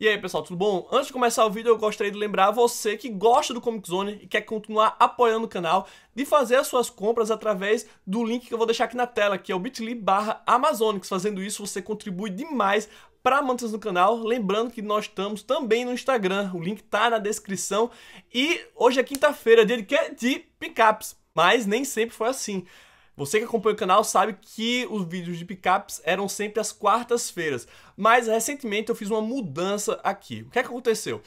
E aí, pessoal, tudo bom? Antes de começar o vídeo, eu gostaria de lembrar você que gosta do Comic Zone e quer continuar apoiando o canal, de fazer as suas compras através do link que eu vou deixar aqui na tela, que é o bit.ly barra Amazonics. Fazendo isso, você contribui demais para manter no canal. Lembrando que nós estamos também no Instagram, o link tá na descrição. E hoje é quinta-feira, dia de, de picapes, mas nem sempre foi assim. Você que acompanha o canal sabe que os vídeos de picapes eram sempre às quartas-feiras, mas recentemente eu fiz uma mudança aqui. O que, é que aconteceu?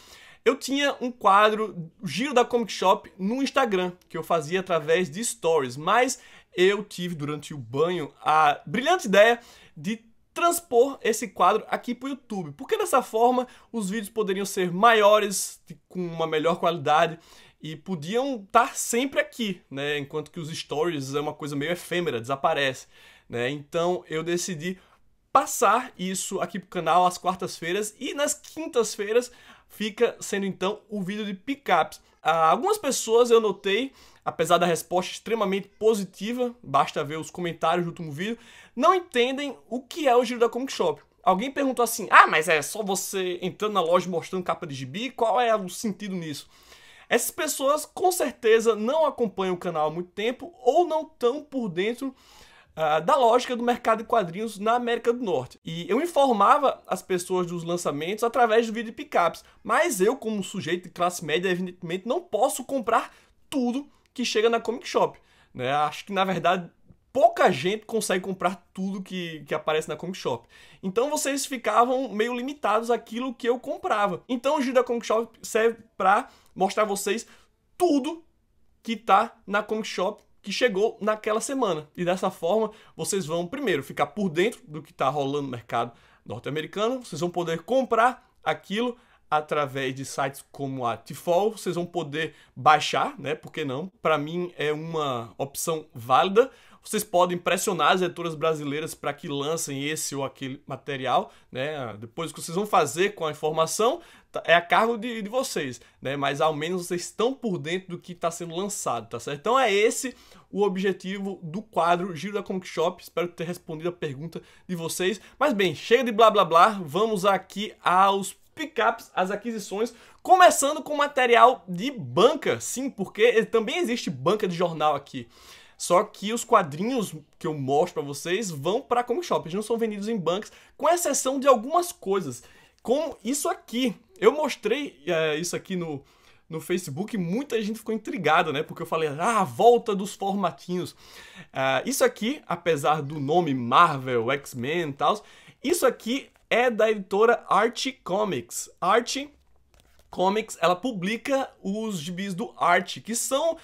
Eu tinha um quadro Giro da Comic Shop no Instagram, que eu fazia através de stories, mas eu tive durante o banho a brilhante ideia de transpor esse quadro aqui para o YouTube, porque dessa forma os vídeos poderiam ser maiores, com uma melhor qualidade e podiam estar tá sempre aqui, né? Enquanto que os stories é uma coisa meio efêmera, desaparece, né? Então eu decidi passar isso aqui pro canal às quartas-feiras e nas quintas-feiras fica sendo então o vídeo de picapes. Ah, algumas pessoas eu notei, apesar da resposta extremamente positiva, basta ver os comentários do último vídeo, não entendem o que é o giro da Comic Shop. Alguém perguntou assim: "Ah, mas é só você entrando na loja mostrando capa de gibi? Qual é o sentido nisso?" Essas pessoas com certeza não acompanham o canal há muito tempo ou não estão por dentro Uh, da lógica do mercado de quadrinhos na América do Norte. E eu informava as pessoas dos lançamentos através do vídeo de picapes, mas eu, como sujeito de classe média, evidentemente não posso comprar tudo que chega na Comic Shop. Né? Acho que na verdade pouca gente consegue comprar tudo que, que aparece na Comic Shop. Então vocês ficavam meio limitados àquilo que eu comprava. Então o Giro da Comic Shop serve para mostrar a vocês tudo que tá na Comic Shop que chegou naquela semana. E dessa forma, vocês vão primeiro ficar por dentro do que está rolando no mercado norte-americano, vocês vão poder comprar aquilo através de sites como a Tifol, vocês vão poder baixar, né? Por que não? Para mim é uma opção válida. Vocês podem pressionar as editoras brasileiras para que lancem esse ou aquele material, né? Depois o que vocês vão fazer com a informação tá, é a cargo de, de vocês, né? Mas ao menos vocês estão por dentro do que está sendo lançado, tá certo? Então é esse o objetivo do quadro Giro da Comic Shop. Espero ter respondido a pergunta de vocês. Mas bem, chega de blá blá blá, vamos aqui aos pickups, as aquisições, começando com material de banca, sim, porque também existe banca de jornal aqui. Só que os quadrinhos que eu mostro para vocês vão para comic shop, eles não são vendidos em bancos, com exceção de algumas coisas, como isso aqui. Eu mostrei é, isso aqui no, no Facebook, muita gente ficou intrigada, né? Porque eu falei, ah, a volta dos formatinhos. Eh, isso aqui, apesar do nome Marvel, X-Men e tal, isso aqui é da editora Art Comics. Art Comics, ela publica os gibis do Art, que são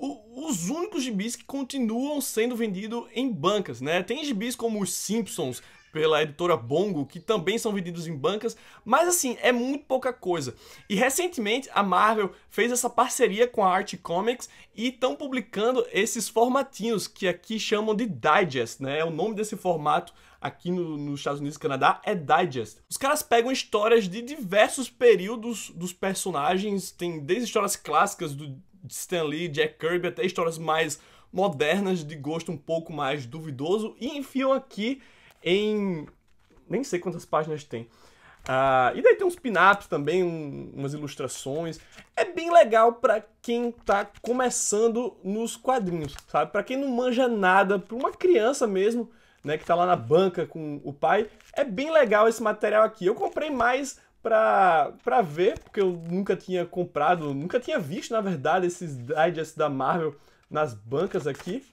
o, os únicos gibis que continuam sendo vendidos em bancas, né? Tem gibis como os Simpsons, pela editora Bongo, que também são vendidos em bancas, mas assim, é muito pouca coisa. E recentemente a Marvel fez essa parceria com a Art Comics e estão publicando esses formatinhos que aqui chamam de Digest, né? É o nome desse formato aqui no, nos Estados Unidos e Canadá é Digest. Os caras pegam histórias de diversos períodos dos personagens, tem desde histórias clássicas do, Stan Lee, Jack Kirby, até histórias mais modernas, de gosto um pouco mais duvidoso, e enfiam aqui em. nem sei quantas páginas tem. Uh, e daí tem uns pin-ups também, um, umas ilustrações. É bem legal para quem tá começando nos quadrinhos, sabe? Para quem não manja nada, para uma criança mesmo, né, que tá lá na banca com o pai, é bem legal esse material aqui. Eu comprei mais pra, pra ver, porque eu nunca tinha comprado, nunca tinha visto, na verdade, esses digest da Marvel nas bancas aqui.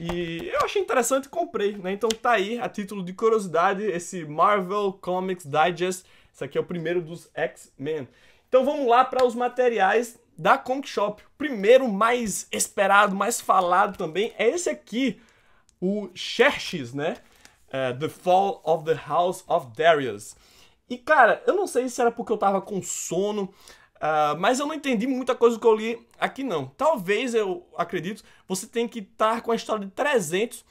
E eu achei interessante e comprei, né? Então tá aí, a título de curiosidade, esse Marvel Comics Digest. Esse aqui é o primeiro dos X-Men. Então vamos lá para os materiais da Comic Shop. Primeiro, mais esperado, mais falado também, é esse aqui, o Xerxes, né? Uh, the Fall of the House of Darius. E cara, eu não sei se era porque eu tava com sono, uh, mas eu não entendi muita coisa que eu li aqui não. Talvez, eu acredito, você tem que estar com a história de 300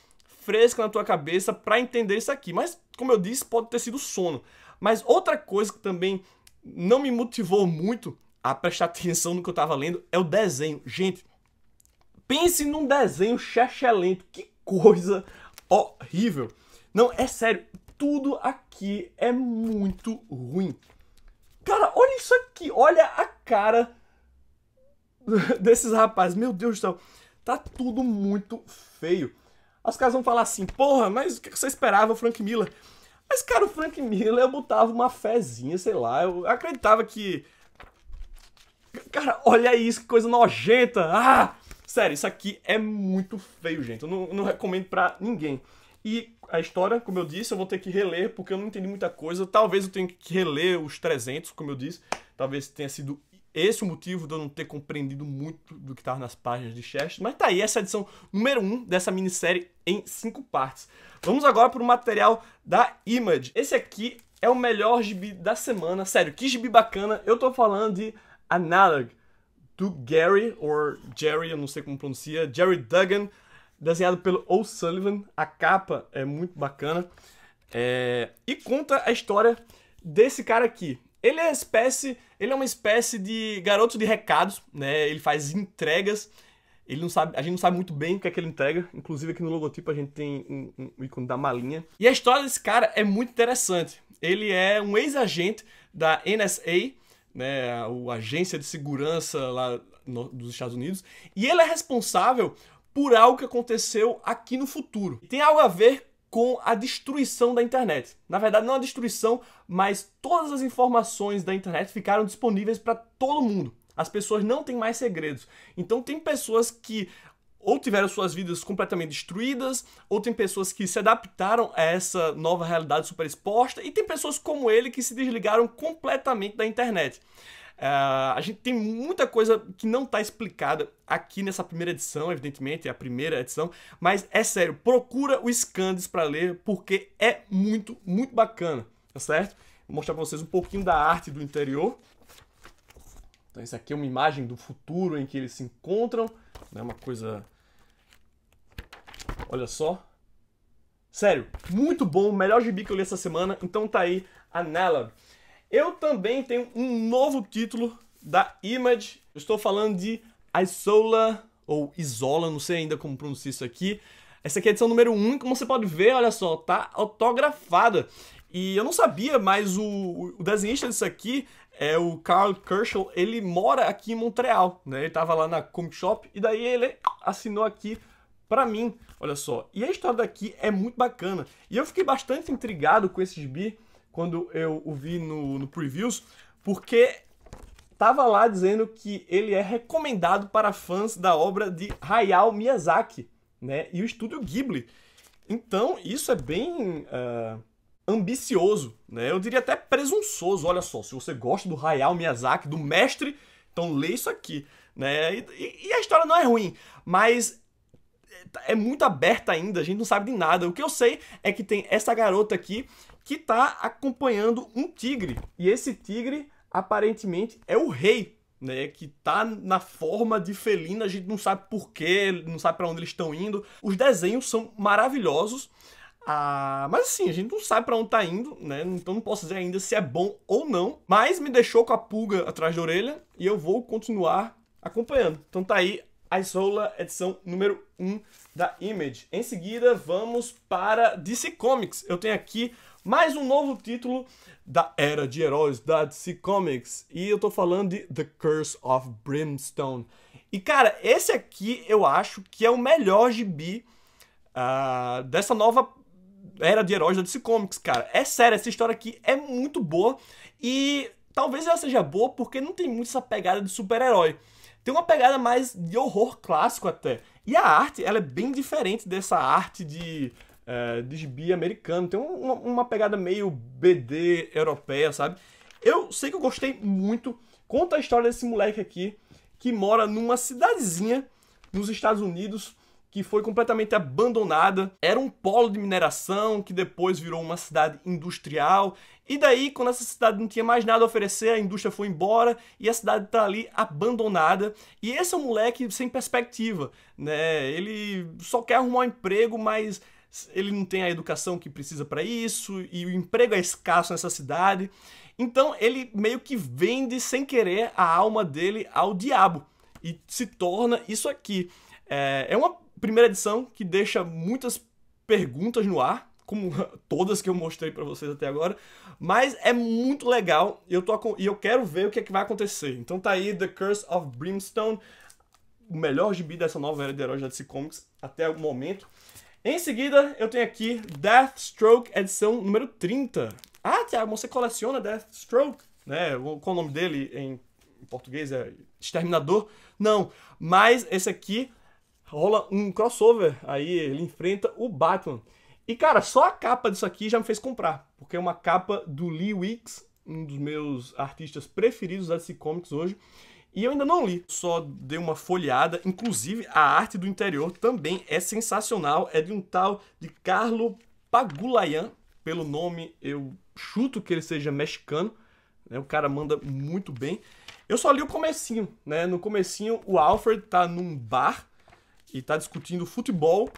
fresca na tua cabeça para entender isso aqui. Mas, como eu disse, pode ter sido sono. Mas outra coisa que também não me motivou muito a prestar atenção no que eu tava lendo é o desenho. Gente, pense num desenho chechelento. Que coisa horrível. Não, é sério, tudo aqui é muito ruim. Cara, olha isso aqui, olha a cara desses rapazes. Meu Deus do céu, tá tudo muito feio. As caras vão falar assim, porra, mas o que você esperava, Frank Miller? Mas, cara, o Frank Miller, eu botava uma fezinha, sei lá, eu acreditava que... Cara, olha isso, que coisa nojenta! Ah! Sério, isso aqui é muito feio, gente. Eu não, não recomendo pra ninguém. E a história, como eu disse, eu vou ter que reler, porque eu não entendi muita coisa. Talvez eu tenha que reler os 300, como eu disse. Talvez tenha sido esse o motivo de eu não ter compreendido muito do que estava nas páginas de chest. Mas tá aí, essa é a edição número 1 um dessa minissérie em 5 partes. Vamos agora para o material da Image. Esse aqui é o melhor gibi da semana. Sério, que gibi bacana. Eu tô falando de Analog, do Gary, ou Jerry, eu não sei como pronuncia, Jerry Duggan desenhado pelo O'Sullivan. A capa é muito bacana. É... E conta a história desse cara aqui. Ele é espécie, ele é uma espécie de garoto de recados, né? Ele faz entregas. Ele não sabe, a gente não sabe muito bem o que é que ele entrega. Inclusive aqui no logotipo a gente tem um, um, ícone da malinha. E a história desse cara é muito interessante. Ele é um ex-agente da NSA, né? A agência de segurança lá no, dos Estados Unidos. E ele é responsável por algo que aconteceu aqui no futuro. E tem algo a ver com a destruição da internet. Na verdade, não a destruição, mas todas as informações da internet ficaram disponíveis para todo mundo. As pessoas não têm mais segredos. Então, tem pessoas que ou tiveram suas vidas completamente destruídas, ou tem pessoas que se adaptaram a essa nova realidade super exposta, e tem pessoas como ele que se desligaram completamente da internet. Uh, a gente tem muita coisa que não está explicada aqui nessa primeira edição, evidentemente, é a primeira edição, mas é sério, procura o Scandis para ler, porque é muito, muito bacana, tá certo? Vou mostrar para vocês um pouquinho da arte do interior. Então, isso aqui é uma imagem do futuro em que eles se encontram, né? Uma coisa. Olha só. Sério, muito bom, melhor gibi que eu li essa semana, então tá aí a Nala. Eu também tenho um novo título da Image. Eu estou falando de Isola, ou Isola, não sei ainda como pronunciar isso aqui. Essa aqui é a edição número 1, como você pode ver, olha só, tá autografada. E eu não sabia, mas o, o desenhista disso aqui é o Carl Kershaw, ele mora aqui em Montreal, né? Ele tava lá na Comic Shop e daí ele assinou aqui para mim, olha só. E a história daqui é muito bacana. E eu fiquei bastante intrigado com esse gibi, quando eu o vi no, no previews, porque estava lá dizendo que ele é recomendado para fãs da obra de Hayao Miyazaki, né? E o estúdio Ghibli. Então, isso é bem uh, ambicioso, né? Eu diria até presunçoso. Olha só, se você gosta do Hayao Miyazaki, do mestre, então lê isso aqui, né? E, e a história não é ruim, mas é, é muito aberta ainda, a gente não sabe de nada. O que eu sei é que tem essa garota aqui que está acompanhando um tigre. E esse tigre, aparentemente, é o rei, né? Que está na forma de felino, a gente não sabe porquê, não sabe para onde eles estão indo. Os desenhos são maravilhosos. Ah, mas assim, a gente não sabe para onde está indo, né? Então não posso dizer ainda se é bom ou não. Mas me deixou com a pulga atrás da orelha e eu vou continuar acompanhando. Então tá aí a Isola, edição número 1 da Image. Em seguida, vamos para DC Comics. Eu tenho aqui mais um novo título da era de heróis da DC Comics. E eu tô falando de The Curse of Brimstone. E cara, esse aqui eu acho que é o melhor gibi uh, dessa nova era de heróis da DC Comics, cara. É sério, essa história aqui é muito boa e talvez ela seja boa porque não tem muito essa pegada de super-herói. Tem uma pegada mais de horror clássico até. E a arte, ela é bem diferente dessa arte de é, de gibi americano. Tem uma, uma pegada meio BD europeia, sabe? Eu sei que eu gostei muito. Conta a história desse moleque aqui que mora numa cidadezinha nos Estados Unidos que foi completamente abandonada. Era um polo de mineração que depois virou uma cidade industrial. E daí, quando essa cidade não tinha mais nada a oferecer, a indústria foi embora e a cidade está ali abandonada. E esse é um moleque sem perspectiva, né? Ele só quer arrumar um emprego, mas ele não tem a educação que precisa para isso, e o emprego é escasso nessa cidade. Então ele meio que vende sem querer a alma dele ao diabo e se torna isso aqui. É, é uma primeira edição que deixa muitas perguntas no ar, como todas que eu mostrei para vocês até agora, mas é muito legal eu tô, e eu quero ver o que, é que vai acontecer. Então tá aí The Curse of Brimstone, o melhor gibi dessa nova era de heróis da DC Comics até o momento. Em seguida, eu tenho aqui Deathstroke, edição número 30. Ah, Tiago, você coleciona Deathstroke? Né? Qual o nome dele em português? É Exterminador? Não, mas esse aqui rola um crossover. Aí ele enfrenta o Batman. E, cara, só a capa disso aqui já me fez comprar. Porque é uma capa do Lee Wicks, um dos meus artistas preferidos da DC Comics hoje. E eu ainda não li, só dei uma folheada. Inclusive, a arte do interior também é sensacional. É de um tal de Carlo Pagulayan. Pelo nome, eu chuto que ele seja mexicano. Né? O cara manda muito bem. Eu só li o comecinho, né? No comecinho, o Alfred tá num bar e tá discutindo futebol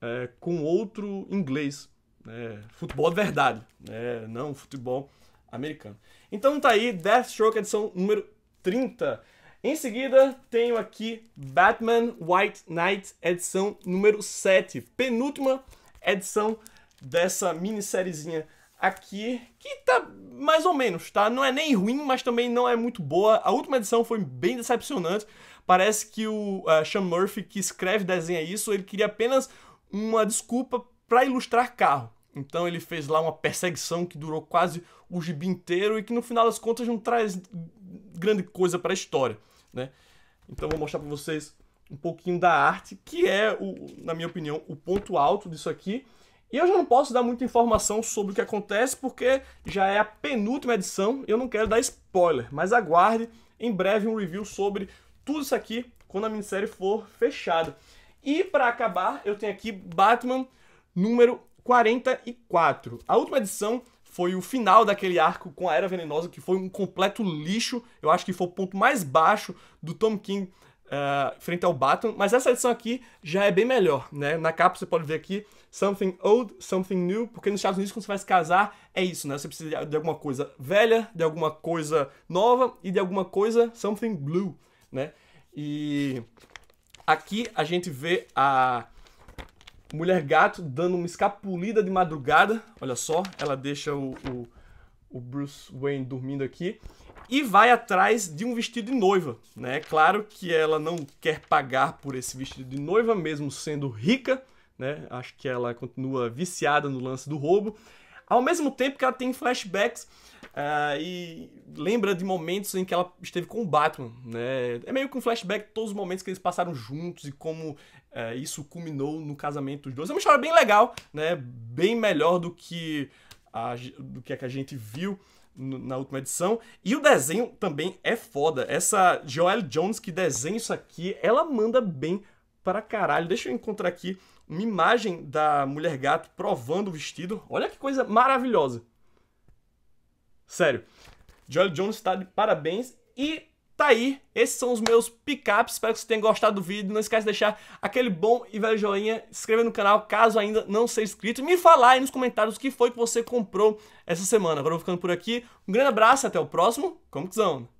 é, com outro inglês. Né? Futebol de verdade, né? não futebol americano. Então tá aí, Deathstroke, edição número 30. Em seguida, tenho aqui Batman White Knight, edição número 7, penúltima edição dessa minissériezinha aqui, que tá mais ou menos, tá? Não é nem ruim, mas também não é muito boa. A última edição foi bem decepcionante. Parece que o uh, Sean Murphy, que escreve e desenha isso, ele queria apenas uma desculpa para ilustrar carro. Então ele fez lá uma perseguição que durou quase o gibi inteiro e que no final das contas não traz grande coisa para a história, né? Então vou mostrar para vocês um pouquinho da arte, que é, o, na minha opinião, o ponto alto disso aqui. E eu já não posso dar muita informação sobre o que acontece, porque já é a penúltima edição e eu não quero dar spoiler. Mas aguarde em breve um review sobre tudo isso aqui quando a minissérie for fechada. E para acabar, eu tenho aqui Batman número 44. A última edição foi o final daquele arco com a Era Venenosa, que foi um completo lixo. Eu acho que foi o ponto mais baixo do Tom King Uh, frente ao Batman, mas essa edição aqui já é bem melhor, né? Na capa você pode ver aqui Something Old, Something New, porque nos Estados Unidos quando você vai se casar é isso, né? Você precisa de alguma coisa velha, de alguma coisa nova e de alguma coisa Something Blue, né? E aqui a gente vê a Mulher gato dando uma escapulida de madrugada. Olha só, ela deixa o, o, o Bruce Wayne dormindo aqui. E vai atrás de um vestido de noiva. Né? claro que ela não quer pagar por esse vestido de noiva, mesmo sendo rica. Né? Acho que ela continua viciada no lance do roubo. Ao mesmo tempo que ela tem flashbacks uh, e lembra de momentos em que ela esteve com o Batman, né? É meio que um flashback de todos os momentos que eles passaram juntos e como uh, isso culminou no casamento dos dois. É uma história bem legal, né? Bem melhor do que a, do que, a, que a gente viu na última edição. E o desenho também é foda. Essa Joelle Jones que desenha isso aqui, ela manda bem para caralho. Deixa eu encontrar aqui uma imagem da mulher gato provando o vestido. Olha que coisa maravilhosa. Sério. Jolly Jones está de parabéns e tá aí. Esses são os meus picapes. Espero que vocês tenham gostado do vídeo. Não esquece de deixar aquele bom e velho joinha, se inscrever no canal caso ainda não seja inscrito. Me falar aí nos comentários o que foi que você comprou essa semana. Agora eu vou ficando por aqui. Um grande abraço, até o próximo. Como que